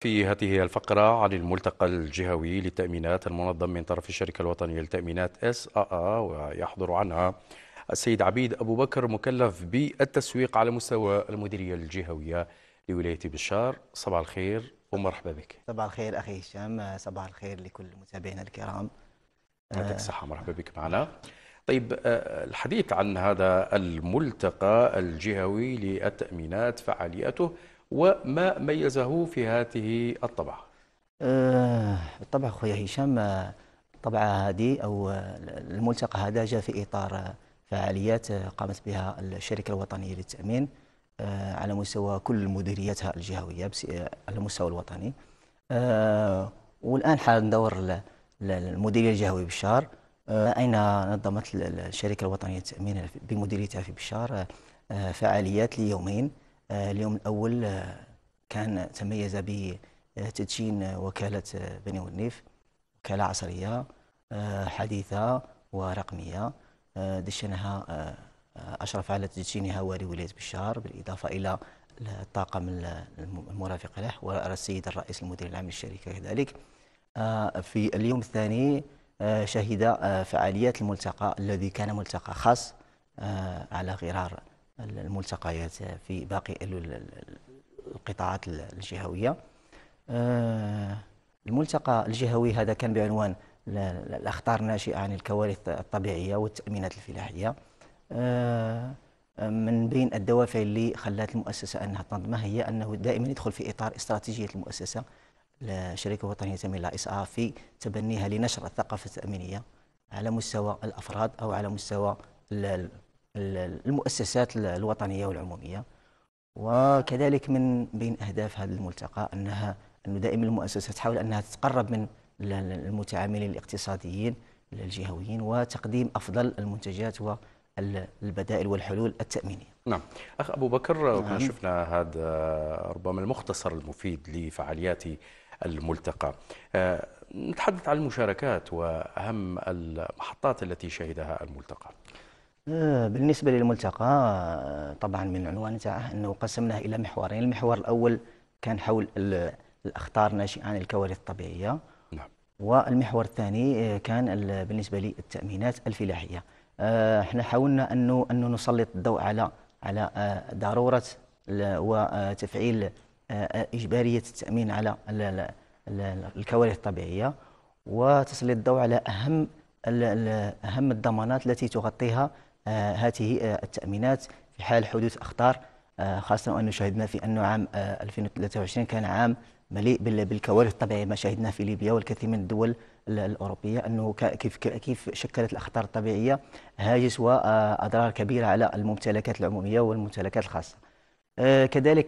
في هذه الفقرة عن الملتقى الجهوي للتأمينات المنظم من طرف الشركة الوطنية للتأمينات اس ويحضر عنها السيد عبيد أبو بكر مكلف بالتسويق على مستوى المديرية الجهوية لولاية بشار صباح الخير ومرحبا بك صباح الخير أخي هشام صباح الخير لكل متابعينا الكرام يعطيك آه. الصحة مرحبا بك معنا طيب آه، الحديث عن هذا الملتقى الجهوي للتأمينات فعالياته وما ميزه في هذه الطبعة آه بالطبع خويا هشام الطبعة آه، هذه أو آه، الملتقى هذا جاء في إطار آه، فعاليات قامت بها الشركة الوطنية للتأمين آه على مستوى كل مديرياتها الجهوية على المستوى الوطني آه والآن حال ندور المديرية الجهوية بشار أين نظمت الشركة الوطنية للتأمين بمديريتها في بشار فعاليات ليومين آه، اليوم الأول آه، كان تميز بتدشين آه، وكالة بني والنيف وكالة عصرية حديثة ورقمية دشنها أشرف على تدشينها والي ولاية بشار بالإضافة إلى الطاقم المرافق له والسيد الرئيس المدير العام للشركة كذلك في اليوم الثاني شهد فعاليات الملتقى الذي كان ملتقى خاص على غرار الملتقيات في باقي القطاعات الجهوية آه، الملتقى الجهوي هذا كان بعنوان الأخطار الناشئة عن الكوارث الطبيعية والتأمينات الفلاحية آه، من بين الدوافع اللي خلات المؤسسة أنها تنظمها هي أنه دائما يدخل في إطار استراتيجية المؤسسة الشركة الوطنية للتنمية الإسعاف في تبنيها لنشر الثقافة التأمينية على مستوى الأفراد أو على مستوى المؤسسات الوطنيه والعموميه وكذلك من بين اهداف هذا الملتقى انها انه دائما المؤسسه تحاول انها تتقرب من المتعاملين الاقتصاديين الجهويين وتقديم افضل المنتجات والبدائل والحلول التامينيه. نعم، اخ ابو بكر نعم. شفنا هذا ربما المختصر المفيد لفعاليات الملتقى. آه، نتحدث عن المشاركات واهم المحطات التي شهدها الملتقى. آه، بالنسبة للملتقى آه، طبعا من عنوان تاعه أنه قسمناه إلى محورين المحور الأول كان حول الأخطار الناشئة عن الكوارث الطبيعية نعم. والمحور الثاني آه، كان بالنسبة للتأمينات الفلاحية احنا حاولنا أنه, أنه نسلط الضوء على على ضرورة وتفعيل إجبارية التأمين على الكوارث الطبيعية وتسليط الضوء على أهم أهم الضمانات التي تغطيها آه، هذه آه، التأمينات في حال حدوث أخطار آه، خاصة وأنه شهدنا في أنه عام 2023 كان عام مليء بالكوارث الطبيعية ما شهدناه في ليبيا والكثير من الدول الأوروبية أنه كيف كيف شكلت الأخطار الطبيعية هاجس وأضرار كبيرة على الممتلكات العمومية والممتلكات الخاصة كذلك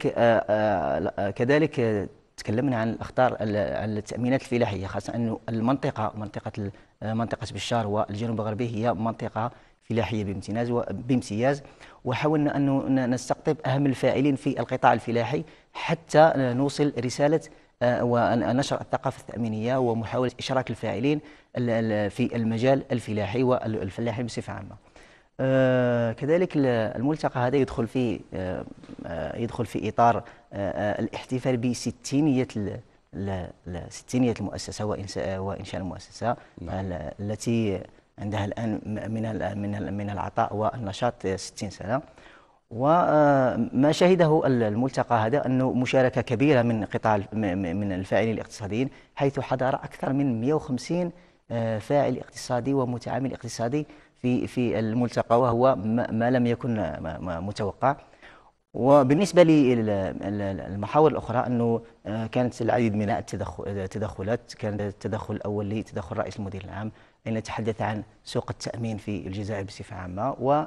كذلك تكلمنا عن الاخطار عن التامينات الفلاحيه خاصه انه المنطقه منطقه منطقه بشار والجنوب الغربي هي منطقه فلاحيه بامتياز بامتياز وحاولنا ان نستقطب اهم الفاعلين في القطاع الفلاحي حتى نوصل رساله آه، ونشر الثقافة التأمينية ومحاولة إشراك الفاعلين في المجال الفلاحي والفلاحي بصفة عامة آه، كذلك الملتقى هذا يدخل في آه، يدخل في إطار الاحتفال بستينية ستينية المؤسسة وإنشاء المؤسسة نعم. التي عندها الان من من من العطاء والنشاط 60 سنه وما آه، شهده الملتقى هذا انه مشاركه كبيره من قطاع من الفاعلين الاقتصاديين حيث حضر اكثر من 150 آه، فاعل اقتصادي ومتعامل اقتصادي في في الملتقى وهو ما لم يكن آه، متوقع وبالنسبة للمحاور الأخرى أنه كانت العديد من التدخلات كان التدخل الأول لتدخل رئيس المدير العام أن نتحدث عن سوق التأمين في الجزائر بصفة عامة و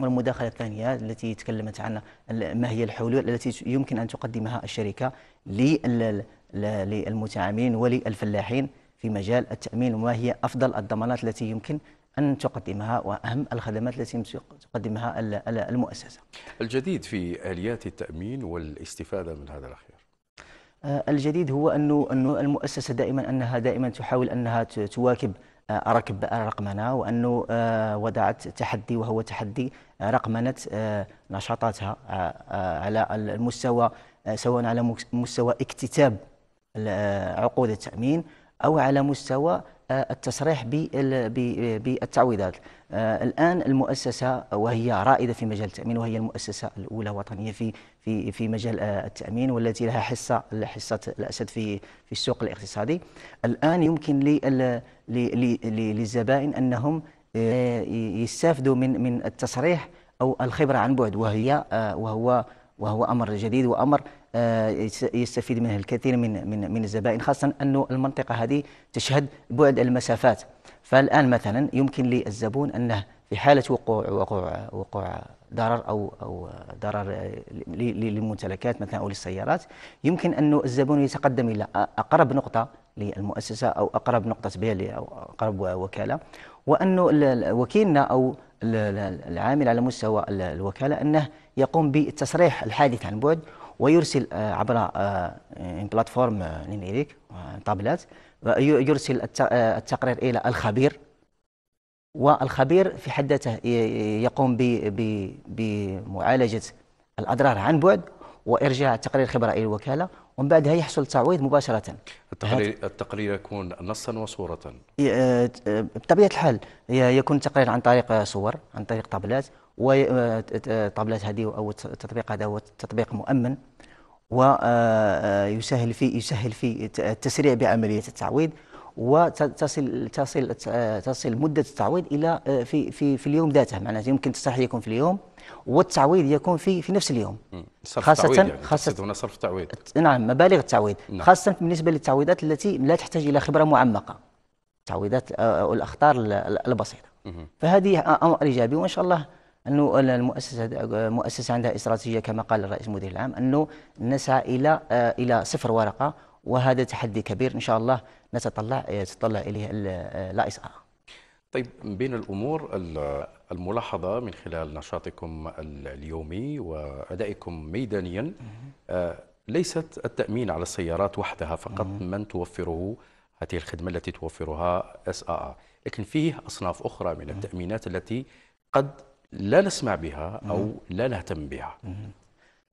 والمداخلة الثانية التي تكلمت عن ما هي الحلول التي يمكن أن تقدمها الشركة للمتعاملين وللفلاحين في مجال التأمين وما هي أفضل الضمانات التي يمكن أن تقدمها وأهم الخدمات التي تقدمها المؤسسة الجديد في آليات التأمين والاستفادة من هذا الأخير آه، الجديد هو انه انه المؤسسه دائما انها دائما تحاول انها تواكب آه، ركب آه، رقمنه وانه وضعت تحدي وهو تحدي رقمنه نشاطاتها على المستوى سواء على مستوى اكتتاب عقود التامين او على مستوى التصريح بالتعويضات الان المؤسسه وهي رائده في مجال التامين وهي المؤسسه الاولى وطنيه في في في مجال آه، التامين والتي لها حصه حصه الاسد في في السوق الاقتصادي الان يمكن للزبائن انهم آه، يستافدوا من من التصريح او الخبره عن بعد وهي آه، وهو وهو امر جديد وامر يستفيد منه الكثير من من من الزبائن خاصه انه المنطقه هذه تشهد بعد المسافات فالان مثلا يمكن للزبون انه في حالة وقوع وقوع وقوع ضرر أو أو ضرر للممتلكات مثلا أو للسيارات يمكن أن الزبون يتقدم إلى أقرب نقطة للمؤسسة أو أقرب نقطة بيع أو أقرب وكالة وأن وكيلنا أو العامل على مستوى الوكالة أنه يقوم بتصريح الحادث عن بعد ويرسل آه، عبر آه، بلاتفورم نيميريك آه، طابلات يرسل التقرير إلى الخبير والخبير في حد ذاته يقوم بمعالجة الأضرار عن بعد وإرجاع تقرير الخبرة إلى الوكالة ومن بعدها يحصل تعويض مباشرة التقرير, التقرير يكون نصا وصورة آه، بطبيعة الحال يكون التقرير عن طريق صور عن طريق طابلات وطابلات آه، آه، هذه أو التطبيق هذا هو تطبيق مؤمن ويسهل في يسهل في التسريع بعملية التعويض وتصل تصل تصل مده التعويض الى آه، في في في اليوم ذاته معناته يمكن التصحيح يكون في اليوم والتعويض يكون في في نفس اليوم صرف خاصه تعويض يعني. خاصه هنا صرف تعويض نعم مبالغ التعويض نعم. خاصه بالنسبه للتعويضات التي لا تحتاج الى خبره معمقه تعويضات آه، او الاخطار البسيطه فهذه امر ايجابي وان شاء الله انه المؤسسه المؤسسه عندها استراتيجيه كما قال الرئيس المدير العام انه نسعى الى آه، الى صفر ورقه وهذا تحدي كبير إن شاء الله نتطلع يتطلع آه، إليه اللايس آه، آر طيب من بين الأمور الملاحظة من خلال نشاطكم اليومي وأدائكم ميدانيا آه، ليست التأمين على السيارات وحدها فقط من توفره هذه الخدمة التي توفرها اس آر لكن فيه أصناف أخرى من التأمينات التي قد لا نسمع بها أو لا نهتم بها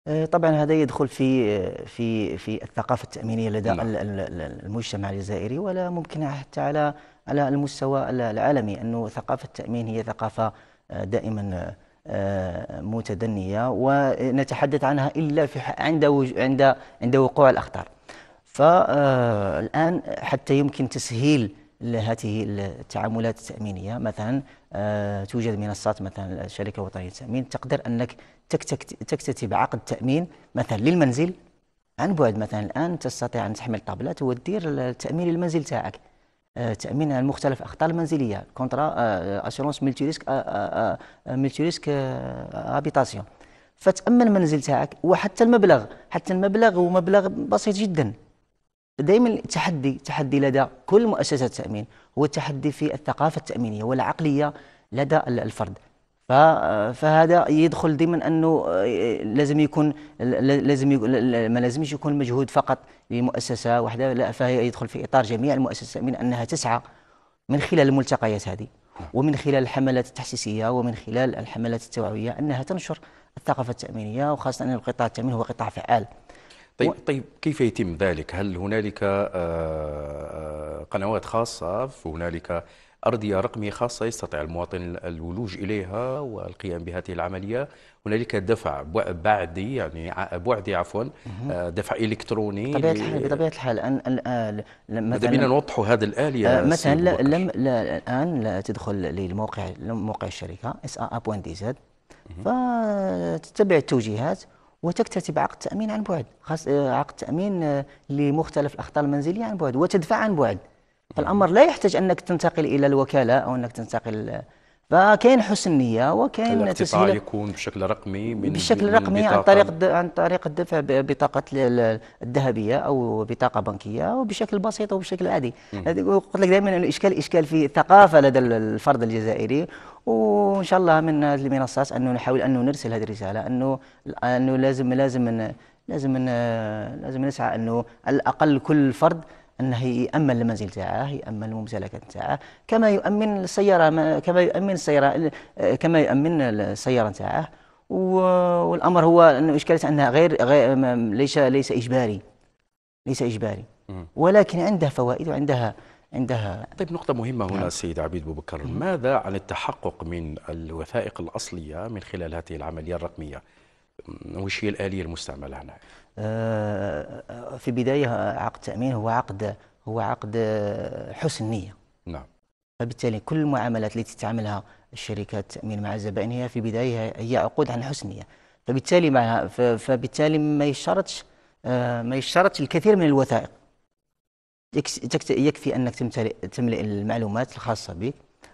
آه، طبعا هذا يدخل في آه، في في الثقافه التامينيه لدى نعم. المجتمع الجزائري ولا ممكن حتى على على المستوى العالمي انه ثقافه التامين هي ثقافه آه، دائما متدنيه ونتحدث عنها الا في عند عند عند وقوع الاخطار. فالان حتى يمكن تسهيل هذه التعاملات التامينيه مثلا توجد منصات مثلا الشركه الوطنيه للتامين تقدر انك تكتتب عقد تامين مثلا للمنزل عن بعد مثلا الان تستطيع ان تحمل طابلات ودير التامين للمنزل تاعك آه، تامين على مختلف الاخطار المنزليه كونترا اسيرونس ملتي ريسك ملتي ريسك هابيتاسيون فتامن المنزل تاعك وحتى المبلغ حتى المبلغ هو مبلغ بسيط جدا دائما التحدي تحدي لدى كل مؤسسات التامين هو التحدي في الثقافه التامينيه والعقليه لدى الفرد فهذا يدخل ضمن انه آه، لازم يكون لازم يكون ما لازمش يكون مجهود فقط لمؤسسه واحده لا فهي يدخل في اطار جميع المؤسسات من انها تسعى من خلال الملتقيات هذه ومن خلال الحملات التحسيسيه ومن خلال الحملات التوعويه انها تنشر الثقافه التامينيه وخاصه ان القطاع التامين هو قطاع فعال طيب طيب كيف يتم ذلك؟ هل هنالك آه، آه، قنوات خاصه؟ هنالك أرضية رقمية خاصة يستطيع المواطن الولوج إليها والقيام بهذه العملية هنالك دفع بعدي يعني بعدي عفوا آه، دفع إلكتروني بطبيعة الحال بطبيعة الحال الآن آه، مثلا بينا نوضحوا هذا الآلية آه، مثلا لم لا الآن لا تدخل للموقع موقع الشركة اس ا دي زد فتتبع التوجيهات وتكتتب عقد تامين عن بعد عقد تامين لمختلف الاخطار المنزليه عن بعد وتدفع عن بعد فالامر لا يحتاج انك تنتقل الى الوكاله او انك تنتقل فكاين حسن نيه وكاين تسهيل يكون بشكل رقمي من بشكل رقمي من عن طريق عن طريق الدفع ببطاقه الذهبيه او بطاقه بنكيه وبشكل بسيط وبشكل عادي قلت لك دائما الاشكال اشكال في الثقافه لدى الفرد الجزائري وان شاء الله من هذه المنصات انه نحاول انه نرسل هذه الرساله انه انه لازم لازم لازم لازم نسعى انه على الاقل كل فرد انه يامن المنزل تاعه يامن الممتلكات تاعه كما يؤمن السياره كما يؤمن السياره كما يؤمن السياره تاعه والامر هو انه اشكاليه انها غير, غير ليس ليس اجباري ليس اجباري ولكن عندها فوائد وعندها عندها طيب نقطة مهمة هنا نعم. سيد عبيد بكر ماذا عن التحقق من الوثائق الأصلية من خلال هذه العملية الرقمية وش هي الآلية المستعملة هنا؟ آه، في بداية عقد تأمين هو عقد هو عقد حسن نية نعم فبالتالي كل المعاملات التي تعملها الشركات التأمين مع زبائنها في بداية هي عقود عن حسن نية فبالتالي معها فبالتالي ما يشترطش آه، ما يشترطش الكثير من الوثائق يكفي أنك تمتلئ تملئ المعلومات الخاصة بك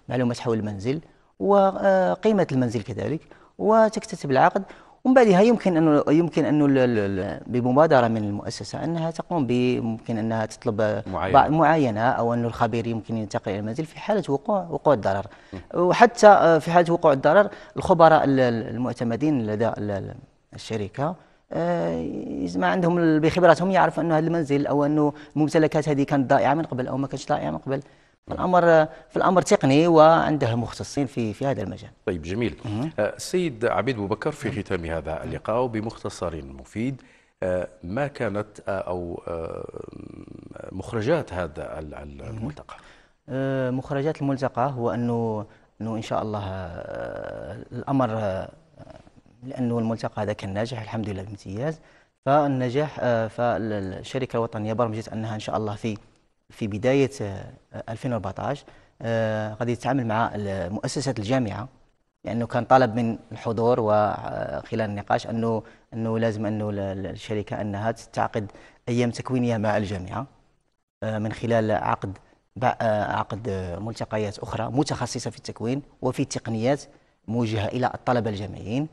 معلومات حول المنزل وقيمة آه، المنزل كذلك وتكتتب العقد ومن بعدها يمكن انه يمكن انه بمبادره من المؤسسه انها تقوم بممكن انها تطلب معينة. معاينه او انه الخبير يمكن ينتقل الى المنزل في حاله وقوع وقوع الضرر وحتى آه، في حاله وقوع الضرر الخبراء المعتمدين لدى الشركه آه، ما عندهم بخبراتهم يعرفوا انه هذا المنزل او انه الممتلكات هذه كانت ضائعه من قبل او ما كانتش ضائعه من قبل الامر في الامر تقني وعنده مختصين في في هذا المجال. طيب جميل. السيد آه، عبيد بكر في ختام هذا اللقاء وبمختصر مفيد آه، ما كانت آه، او مخرجات هذا الملتقى؟ مخرجات الملتقى هو انه انه ان شاء الله الامر لانه الملتقى هذا كان ناجح الحمد لله بامتياز فالنجاح فالشركه الوطنيه برمجت انها ان شاء الله في في بدايه 2014 آه، غادي آه، يتعامل مع مؤسسه الجامعه لانه كان طلب من الحضور وخلال آه، النقاش انه انه لازم انه الشركه انها تعقد ايام تكوينيه مع الجامعه من خلال عقد عقد ملتقيات اخرى متخصصه في التكوين وفي التقنيات موجهه الى الطلبه الجامعيين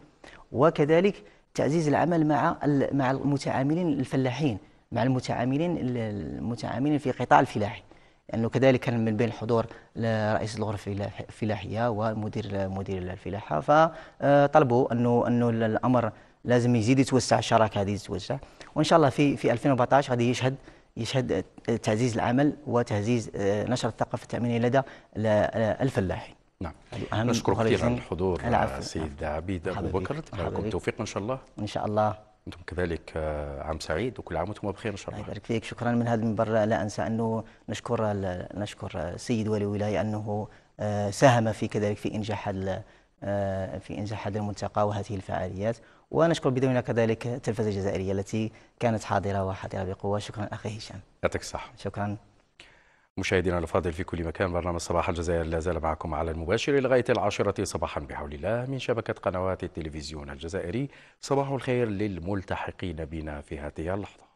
وكذلك تعزيز العمل مع مع المتعاملين الفلاحين مع المتعاملين المتعاملين في قطاع الفلاحي لانه يعني كذلك كان من بين حضور رئيس الغرفه الفلاحيه ومدير مدير الفلاحه فطلبوا انه انه الامر لازم يزيد يتوسع الشراكه هذه تتوسع وان شاء الله في في 2014 غادي يشهد يشهد تعزيز العمل وتعزيز آه، نشر الثقافه التامينيه لدى آه، الفلاحين نعم نشكرك كثير على الحضور السيد آه، عبيد ابو بكر لكم التوفيق ان شاء الله ان شاء الله انتم كذلك آه، عام سعيد وكل عام وانتم بخير ان شاء الله. يبارك فيك شكرا من هذا المنبر لا انسى انه نشكر نشكر سيد ولي الولايه انه آه، ساهم في كذلك في انجاح آه، في انجاح هذا الملتقى وهذه الفعاليات ونشكر بدوننا كذلك التلفزه الجزائريه التي كانت حاضره وحاضره بقوه شكرا اخي هشام. يعطيك الصحه. شكرا. مشاهدينا الفاضل في كل مكان برنامج صباح الجزائر لا زال معكم على المباشر لغايه العاشره صباحا بحول الله من شبكه قنوات التلفزيون الجزائري صباح الخير للملتحقين بنا في هذه اللحظه